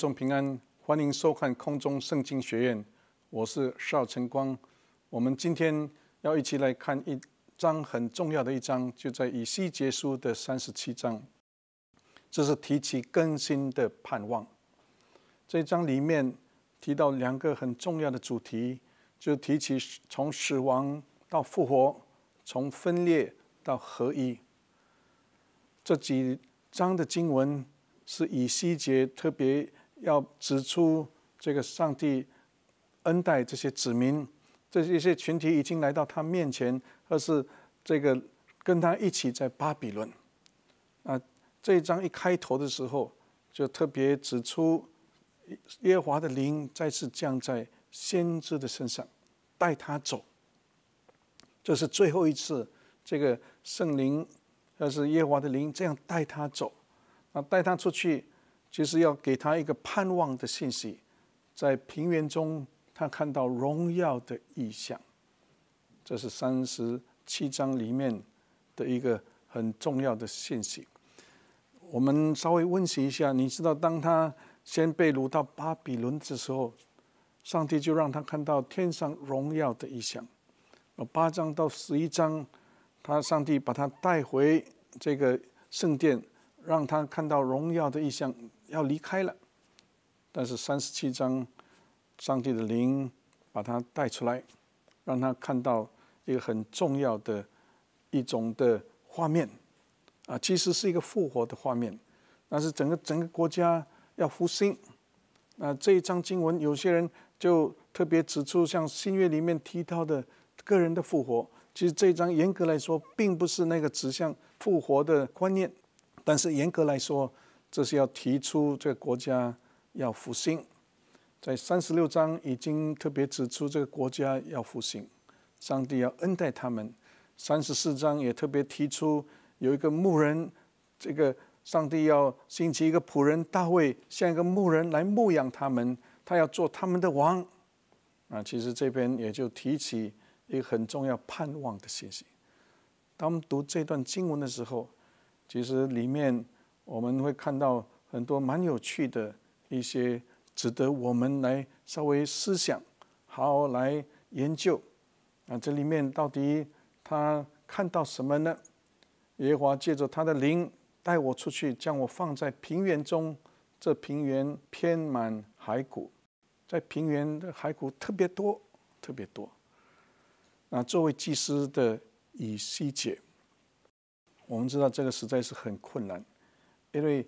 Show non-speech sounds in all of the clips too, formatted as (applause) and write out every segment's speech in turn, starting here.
众平安，欢迎收看空中圣经学院。我是邵晨光，我们今天要一起来看一章很重要的一章，就在以西结书的三十七章。这是提起更新的盼望。这一章里面提到两个很重要的主题，就提起从死亡到复活，从分裂到合一。这几章的经文是以西结特别。要指出这个上帝恩待这些子民，这一些群体已经来到他面前，而是这个跟他一起在巴比伦。啊，这一章一开头的时候，就特别指出耶和华的灵再次降在先知的身上，带他走，这是最后一次这个圣灵，而是耶和华的灵这样带他走，啊，带他出去。就是要给他一个盼望的信息，在平原中，他看到荣耀的意象，这是三十七章里面的一个很重要的信息。我们稍微温习一下，你知道，当他先被掳到巴比伦的时候，上帝就让他看到天上荣耀的意象。八章到十一章，他上帝把他带回这个圣殿，让他看到荣耀的意象。要离开了，但是三十七章，上帝的灵把他带出来，让他看到一个很重要的一种的画面，啊，其实是一个复活的画面，但是整个整个国家要复兴。那这一章经文，有些人就特别指出，像新约里面提到的个人的复活，其实这一章严格来说，并不是那个指向复活的观念，但是严格来说。这是要提出这个国家要复兴，在三十六章已经特别指出这个国家要复兴，上帝要恩待他们。三十四章也特别提出有一个牧人，这个上帝要兴起一个仆人大卫，像一个牧人来牧养他们，他要做他们的王。啊，其实这边也就提起一个很重要盼望的信息。当我们读这段经文的时候，其实里面。我们会看到很多蛮有趣的一些，值得我们来稍微思想，好好来研究啊！这里面到底他看到什么呢？耶和华借着他的灵带我出去，将我放在平原中。这平原偏满骸骨，在平原的骸骨特别多，特别多。啊，作为祭司的以西结，我们知道这个实在是很困难。因为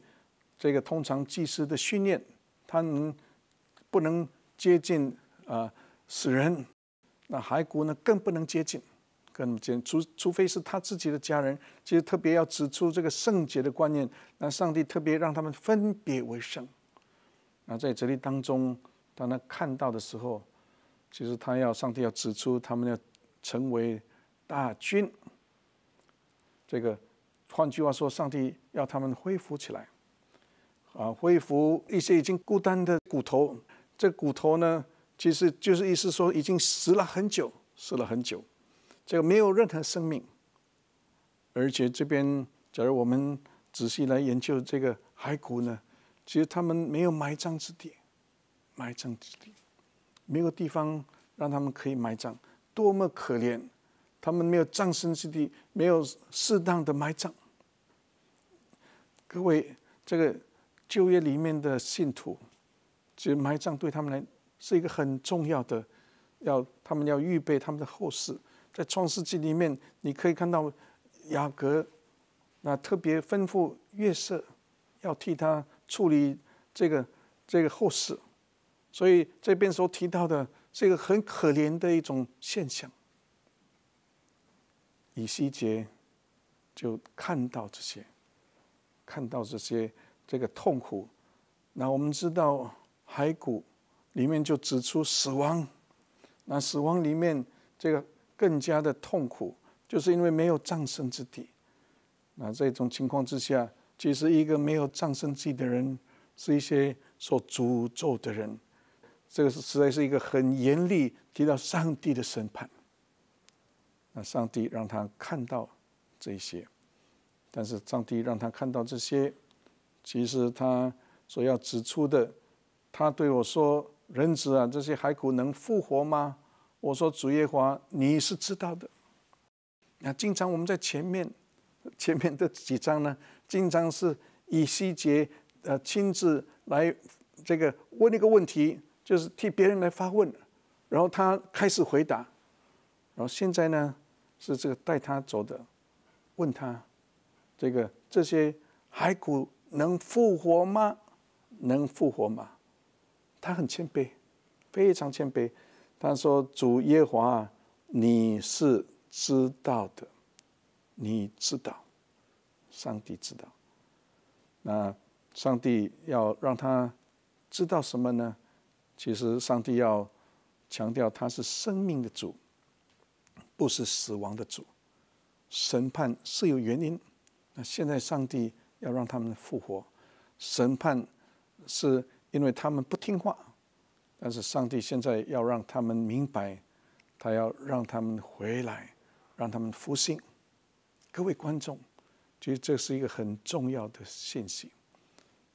这个通常祭司的训练，他能不能接近啊死人？那骸骨呢？更不能接近，更近。除除非是他自己的家人。其实特别要指出这个圣洁的观念。那上帝特别让他们分别为圣。那在这里当中，当他看到的时候，其实他要上帝要指出他们要成为大军。这个。换句话说，上帝要他们恢复起来，啊，恢复一些已经孤单的骨头。这骨头呢，其实就是意思说已经死了很久，死了很久，这个没有任何生命。而且这边，假如我们仔细来研究这个骸骨呢，其实他们没有埋葬之地，埋葬之地没有地方让他们可以埋葬，多么可怜！他们没有葬身之地，没有适当的埋葬。各位，这个就业里面的信徒，这埋葬对他们来是一个很重要的，要他们要预备他们的后事。在创世纪里面，你可以看到雅各那特别吩咐月色，要替他处理这个这个后事。所以这边所提到的，这个很可怜的一种现象，以西结就看到这些。看到这些这个痛苦，那我们知道骸骨里面就指出死亡，那死亡里面这个更加的痛苦，就是因为没有葬身之地。那这种情况之下，其实一个没有葬身之地的人，是一些受诅咒的人，这个是实在是一个很严厉提到上帝的审判。那上帝让他看到这些。但是上帝让他看到这些，其实他所要指出的，他对我说：“人子啊，这些骸骨能复活吗？”我说：“主耶华，你是知道的。”那经常我们在前面，前面的几章呢，经常是以西结呃亲自来这个问一个问题，就是替别人来发问，然后他开始回答，然后现在呢是这个带他走的，问他。这个这些骸骨能复活吗？能复活吗？他很谦卑，非常谦卑。他说：“主耶和华，你是知道的，你知道，上帝知道。那上帝要让他知道什么呢？其实上帝要强调他是生命的主，不是死亡的主。审判是有原因。”那现在上帝要让他们复活，审判是因为他们不听话，但是上帝现在要让他们明白，他要让他们回来，让他们复兴。各位观众，其实这是一个很重要的信息。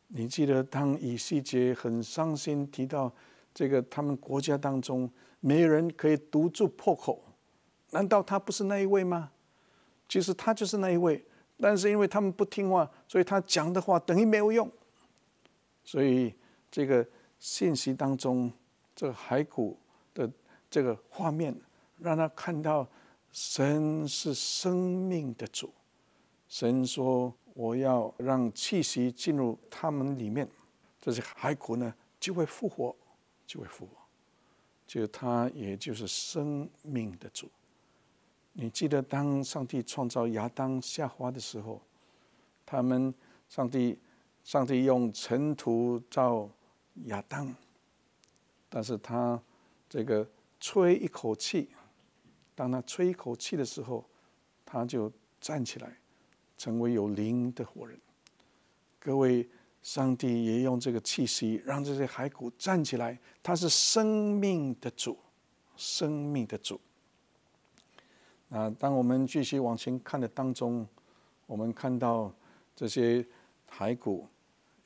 你记得当以西结很伤心提到这个他们国家当中没人可以堵住破口，难道他不是那一位吗？其实他就是那一位。但是因为他们不听话，所以他讲的话等于没有用。所以这个现实当中，这个骸骨的这个画面，让他看到神是生命的主。神说：“我要让气息进入他们里面，这些骸骨呢就会复活，就会复活。”就他也就是生命的主。你记得，当上帝创造亚当夏娃的时候，他们上帝上帝用尘土造亚当，但是他这个吹一口气，当他吹一口气的时候，他就站起来，成为有灵的活人。各位，上帝也用这个气息让这些骸骨站起来，他是生命的主，生命的主。啊，当我们继续往前看的当中，我们看到这些骸骨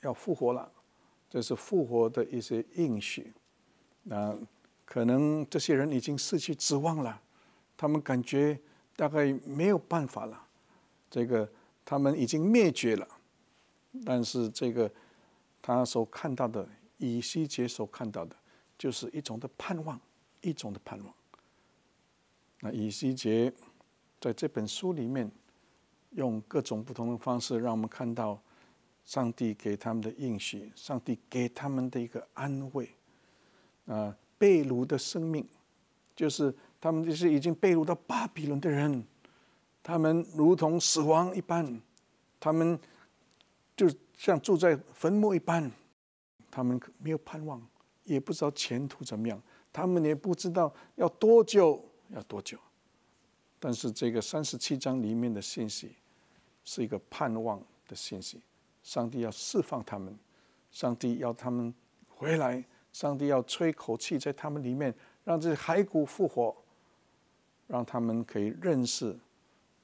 要复活了，这是复活的一些应许。那可能这些人已经失去指望了，他们感觉大概没有办法了，这个他们已经灭绝了。但是这个他所看到的，以西结所看到的，就是一种的盼望，一种的盼望。那以西结在这本书里面，用各种不同的方式，让我们看到上帝给他们的应许，上帝给他们的一个安慰。啊，被掳的生命，就是他们就是已经被掳到巴比伦的人，他们如同死亡一般，他们就像住在坟墓一般，他们没有盼望，也不知道前途怎么样，他们也不知道要多久。要多久？但是这个三十七章里面的信息是一个盼望的信息。上帝要释放他们，上帝要他们回来，上帝要吹口气在他们里面，让这些骸骨复活，让他们可以认识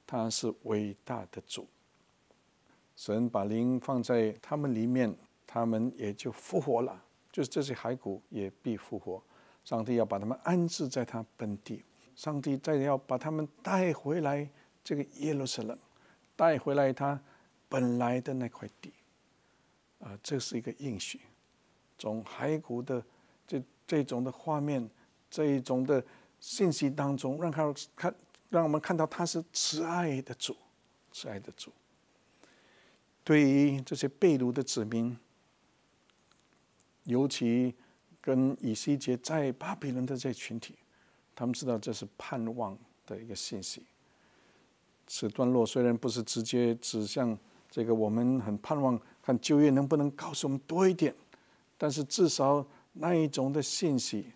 他是伟大的主。神把灵放在他们里面，他们也就复活了，就是这些骸骨也必复活。上帝要把他们安置在他本地。上帝再要把他们带回来，这个耶路撒冷，带回来他本来的那块地，啊，这是一个应许。从骸骨的这这种的画面，这一种的信息当中，让他看，让我们看到他是慈爱的主，慈爱的主。对于这些被掳的子民，尤其跟以西结在巴比伦的这群体。他们知道这是盼望的一个信息。此段落虽然不是直接指向这个，我们很盼望看就业能不能告诉我们多一点，但是至少那一种的信息，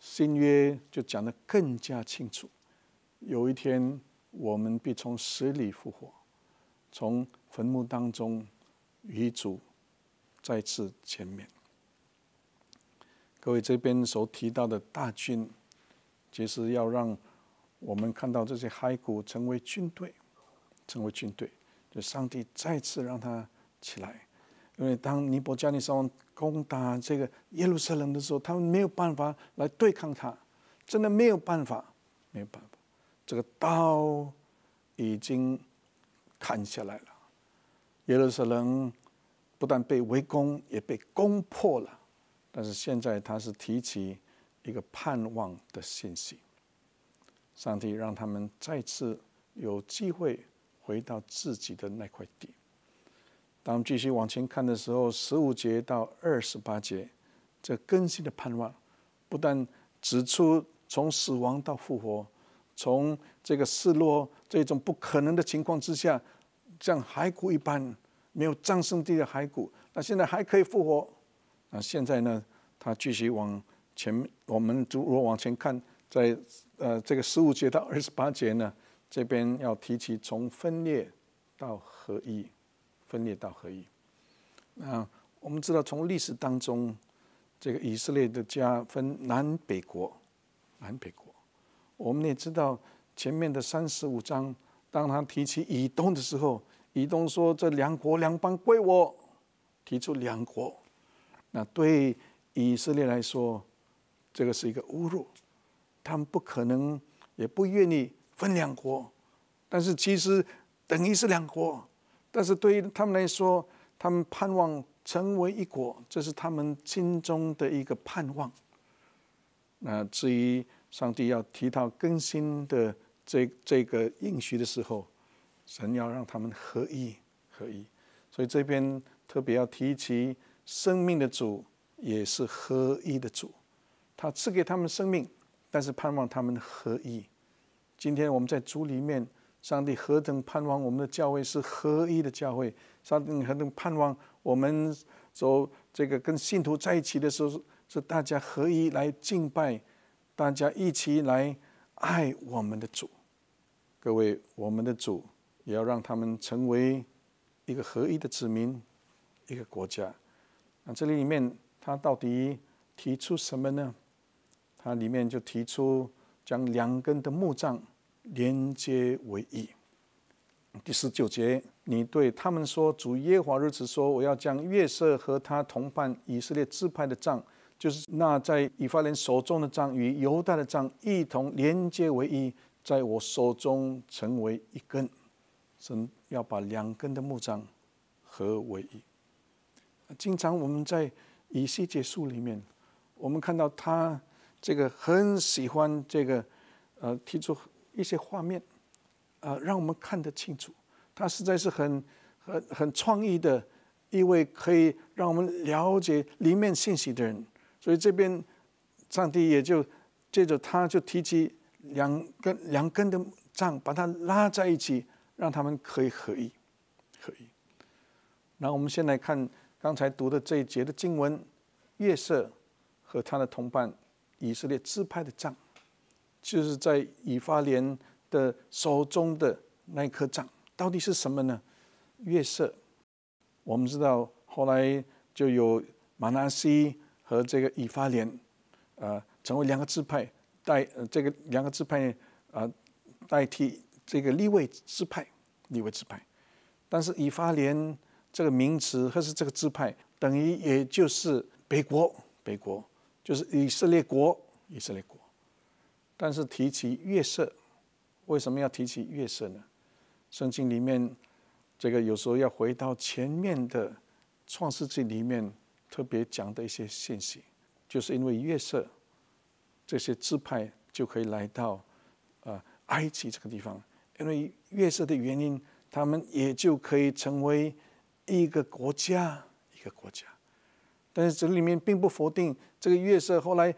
新约就讲得更加清楚。有一天，我们必从死里复活，从坟墓当中与主再次见面。各位这边所提到的大军。其实要让我们看到这些骸骨成为军队，成为军队，就上帝再次让他起来。因为当尼伯加尼撒王攻打这个耶路撒冷的时候，他们没有办法来对抗他，真的没有办法，没有办法。这个刀已经砍下来了，耶路撒冷不但被围攻，也被攻破了。但是现在他是提起。一个盼望的信息。上帝让他们再次有机会回到自己的那块地。当我们继续往前看的时候，十五节到二十八节，这更新的盼望不但指出从死亡到复活，从这个失落这种不可能的情况之下，像骸骨一般没有葬身地的骸骨，那现在还可以复活。那现在呢，他继续往。前我们如果往前看，在呃这个十五节到二十八节呢，这边要提起从分裂到合一，分裂到合一。那我们知道从历史当中，这个以色列的家分南北国，南北国。我们也知道前面的三十五章，当他提起以东的时候，以东说这两国两邦归我，提出两国。那对以色列来说，这个是一个侮辱，他们不可能，也不愿意分两国，但是其实等于是两国，但是对于他们来说，他们盼望成为一国，这是他们心中的一个盼望。那至于上帝要提到更新的这这个应许的时候，神要让他们合一合一，所以这边特别要提起生命的主也是合一的主。他赐给他们生命，但是盼望他们合一。今天我们在主里面，上帝何等盼望我们的教会是合一的教会，上帝何等盼望我们走这个跟信徒在一起的时候是大家合一来敬拜，大家一起来爱我们的主。各位，我们的主也要让他们成为一个合一的子民，一个国家。那这里里面他到底提出什么呢？它里面就提出将两根的木杖连接为一。第十九节，你对他们说：“主耶和华如此说，我要将月色和他同伴以色列支派的杖，就是那在以法莲手中的杖与犹大的杖一同连接为一，在我手中成为一根。神要把两根的木杖合为一。”经常我们在以西结书里面，我们看到他。这个很喜欢这个，呃，提出一些画面，呃，让我们看得清楚。他实在是很很很创意的一位，可以让我们了解里面信息的人。所以这边，上帝也就借着他就提起两根两根的杖，把它拉在一起，让他们可以合一合一。然后我们先来看刚才读的这一节的经文：月色和他的同伴。以色列自派的杖，就是在以法莲的手中的那一颗杖，到底是什么呢？月色，我们知道，后来就有马纳西和这个以法莲，呃，成为两个支派代呃，这个两个支派呃代替这个立位支派，立位支派。但是以法莲这个名词或是这个支派，等于也就是北国，北国。就是以色列国，以色列国。但是提起月色，为什么要提起月色呢？圣经里面，这个有时候要回到前面的《创世纪》里面，特别讲的一些信息，就是因为月色，这些支派就可以来到啊埃及这个地方，因为月色的原因，他们也就可以成为一个国家，一个国家。但是这里面并不否定这个月色后来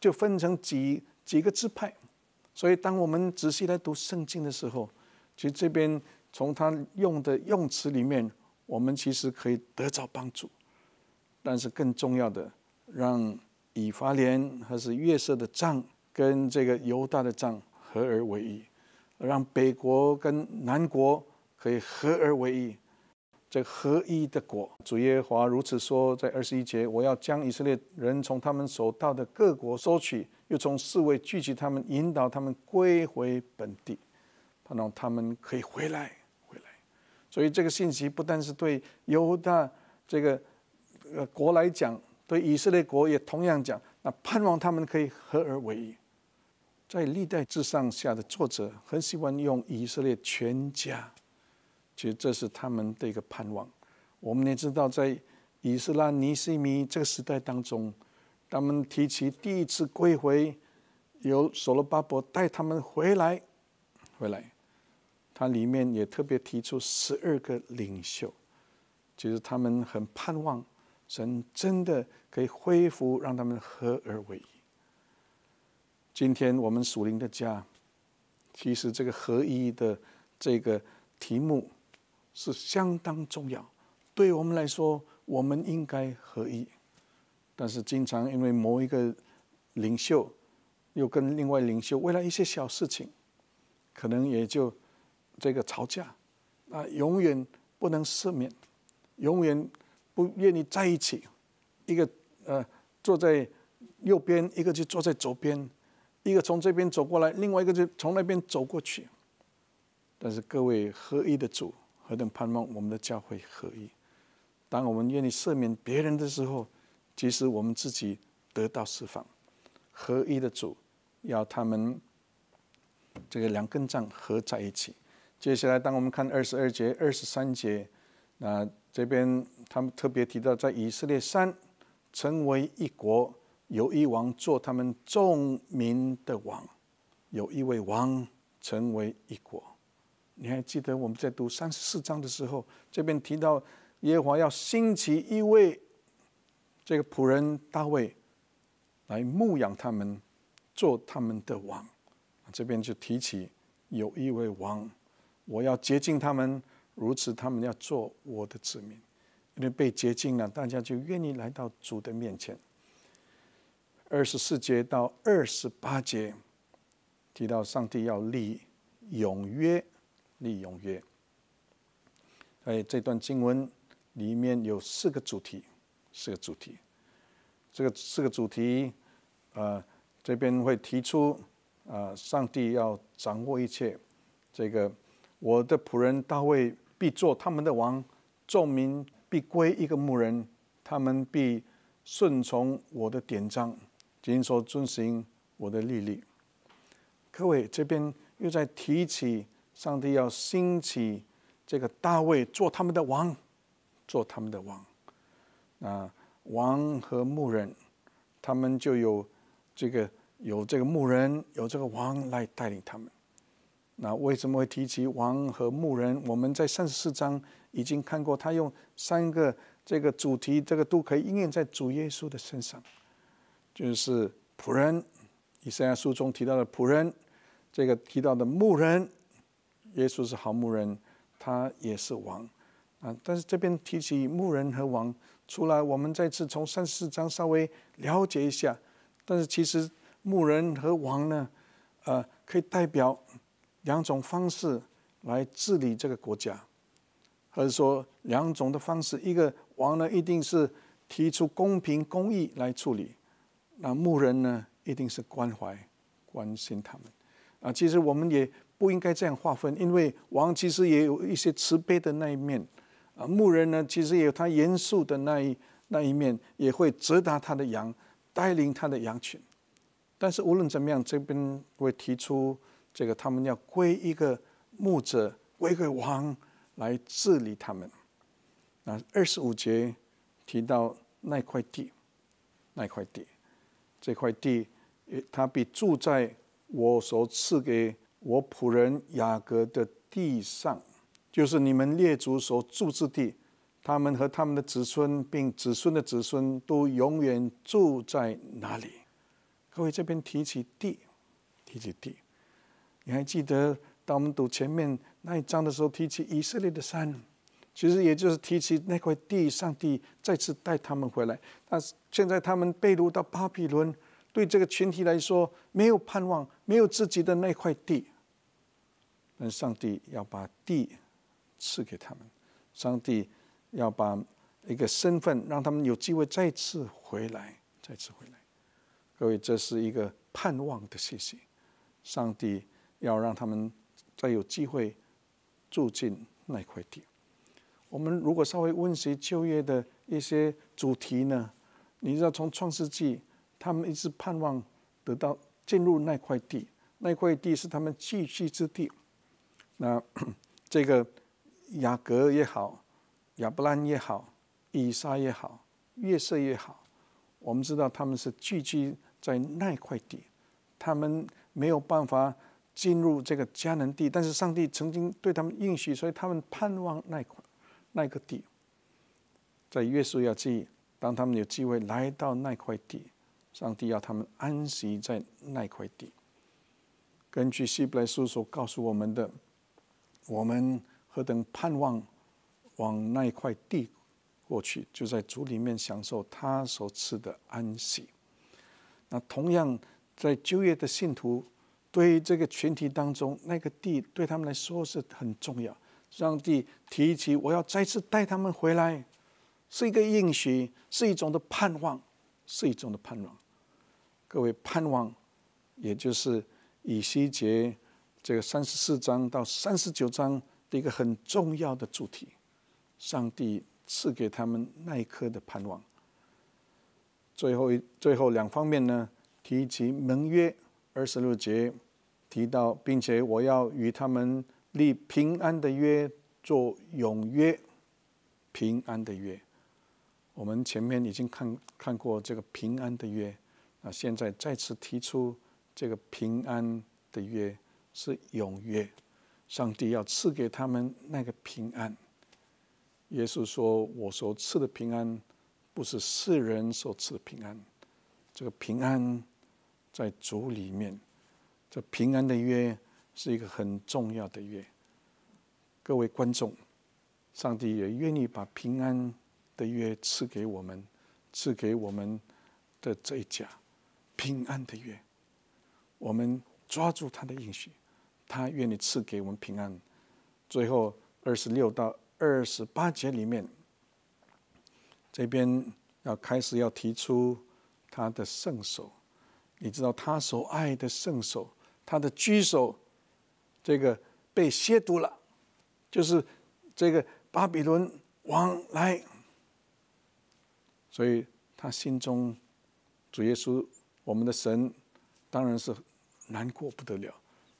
就分成几几个支派。所以，当我们仔细来读圣经的时候，其实这边从他用的用词里面，我们其实可以得到帮助。但是更重要的，让以法莲还是月色的帐跟这个犹大的帐合而为一，让北国跟南国可以合而为一。这合一的国，主耶和华如此说，在二十一节，我要将以色列人从他们所到的各国收取，又从四位聚集他们，引导他们归回本地，盼望他们可以回来回来。所以这个信息不但是对犹大这个国来讲，对以色列国也同样讲。那盼望他们可以合而为一。在历代之上下的作者很喜欢用以色列全家。其实这是他们的一个盼望。我们也知道，在以斯拉尼西米这个时代当中，他们提起第一次归回，由所罗巴伯带他们回来，回来。他里面也特别提出十二个领袖，其实他们很盼望神真的可以恢复，让他们合而为一。今天我们属灵的家，其实这个合一的这个题目。是相当重要，对我们来说，我们应该合一。但是经常因为某一个领袖，又跟另外领袖为了一些小事情，可能也就这个吵架，那永远不能赦免，永远不愿意在一起。一个呃坐在右边，一个就坐在左边，一个从这边走过来，另外一个就从那边走过去。但是各位合一的主。何等盼望我们的教会合一！当我们愿意赦免别人的时候，其实我们自己得到释放。合一的主要他们这个两根杖合在一起。接下来，当我们看二十二节、二十三节，那这边他们特别提到，在以色列山成为一国，有一王做他们众民的王，有一位王成为一国。你还记得我们在读三十四章的时候，这边提到耶和华要兴起一位这个仆人大卫来牧养他们，做他们的王。这边就提起有一位王，我要洁净他们，如此他们要做我的子民。因为被洁净了，大家就愿意来到主的面前。二十四节到二十八节提到上帝要立永约。利永约。哎，这段经文里面有四个主题，四个主题。这个四个主题，呃，这边会提出，呃，上帝要掌握一切。这个我的仆人大卫必做他们的王，众民必归一个牧人，他们必顺从我的典章，谨守遵循我的律例。各位，这边又在提起。”上帝要兴起这个大卫做他们的王，做他们的王。啊，王和牧人，他们就有这个有这个牧人有这个王来带领他们。那为什么会提起王和牧人？我们在三十四章已经看过，他用三个这个主题，这个都可以应用在主耶稣的身上，就是仆人，以赛亚书中提到的仆人，这个提到的牧人。耶稣是好牧人，他也是王，啊！但是这边提起牧人和王，除了我们再次从三十四章稍微了解一下，但是其实牧人和王呢，呃，可以代表两种方式来治理这个国家，或者说两种的方式，一个王呢一定是提出公平公义来处理，那牧人呢一定是关怀关心他们，啊！其实我们也。不应该这样划分，因为王其实也有一些慈悲的那一面，啊，牧人呢，其实也有他严肃的那一那一面，也会责打他的羊，带领他的羊群。但是无论怎么样，这边会提出这个，他们要归一个牧者，归给个王来治理他们。啊，二十五节提到那块地，那块地，这块地，呃，它比住在我所赐给。我仆人雅各的地上，就是你们列祖所住之地。他们和他们的子孙，并子孙的子孙，都永远住在哪里？各位这边提起地，提起地，你还记得？当我们读前面那一章的时候，提起以色列的山，其实也就是提起那块地。上帝再次带他们回来，但是现在他们被掳到巴比伦，对这个群体来说，没有盼望，没有自己的那块地。但上帝要把地赐给他们，上帝要把一个身份，让他们有机会再次回来，再次回来。各位，这是一个盼望的信息。上帝要让他们再有机会住进那块地。我们如果稍微温习旧约的一些主题呢？你知道，从创世纪，他们一直盼望得到进入那块地，那块地是他们寄居之地。那 (clears throat) 这个雅各也好，亚伯兰也好，以撒也好，约瑟也好，我们知道他们是聚集在那一块地，他们没有办法进入这个迦南地，但是上帝曾经对他们应许，所以他们盼望那块那个地。在约书亚记，当他们有机会来到那块地，上帝要他们安息在那块地。根据希伯来书所告诉我们的。我们何等盼望往那一块地过去，就在主里面享受他所赐的安息。那同样在就业的信徒，对这个群体当中，那个地对他们来说是很重要。上帝提起我要再次带他们回来，是一个应许，是一种的盼望，是一种的盼望。各位盼望，也就是以西结。这个三十四章到三十九章的一个很重要的主题，上帝赐给他们耐克的盼望。最后一最后两方面呢，提及盟约二十六节提到，并且我要与他们立平安的约，做永约，平安的约。我们前面已经看看过这个平安的约，啊，现在再次提出这个平安的约。是永约，上帝要赐给他们那个平安。耶稣说：“我所赐的平安，不是世人所赐的平安。这个平安在主里面，这平安的约是一个很重要的约。各位观众，上帝也愿意把平安的约赐给我们，赐给我们的这一家平安的约，我们抓住他的应许。”他愿你赐给我们平安。最后二十六到二十八节里面，这边要开始要提出他的圣手。你知道他所爱的圣手，他的居手，这个被亵渎了，就是这个巴比伦王来，所以他心中主耶稣，我们的神当然是难过不得了。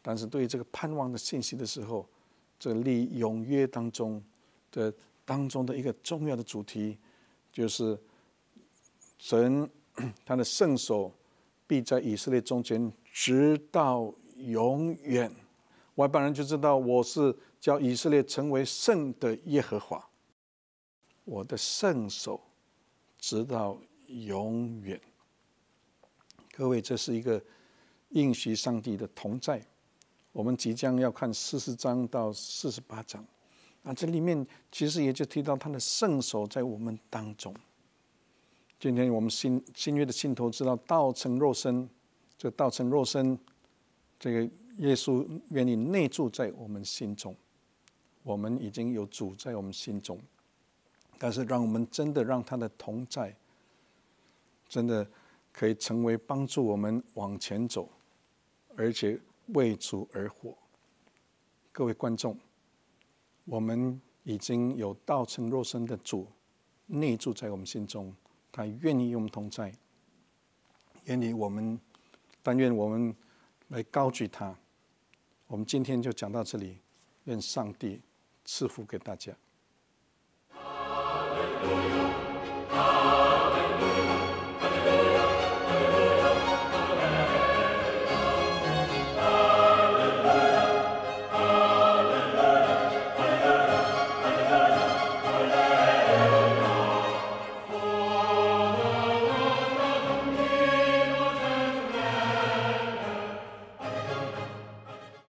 但是对于这个盼望的信息的时候，这个立永约当中的当中的一个重要的主题，就是神他的圣手必在以色列中间直到永远。外邦人就知道我是叫以色列成为圣的耶和华，我的圣手直到永远。各位，这是一个应许上帝的同在。我们即将要看四十章到四十八章，啊，这里面其实也就提到他的圣手在我们当中。今天我们新新约的信徒知道道成肉身，这道成肉身，这个耶稣愿意内住在我们心中，我们已经有主在我们心中，但是让我们真的让他的同在，真的可以成为帮助我们往前走，而且。为主而活，各位观众，我们已经有道成肉身的主内住在我们心中，他愿意与我们同在，愿你我们，但愿我们来高举他。我们今天就讲到这里，愿上帝赐福给大家。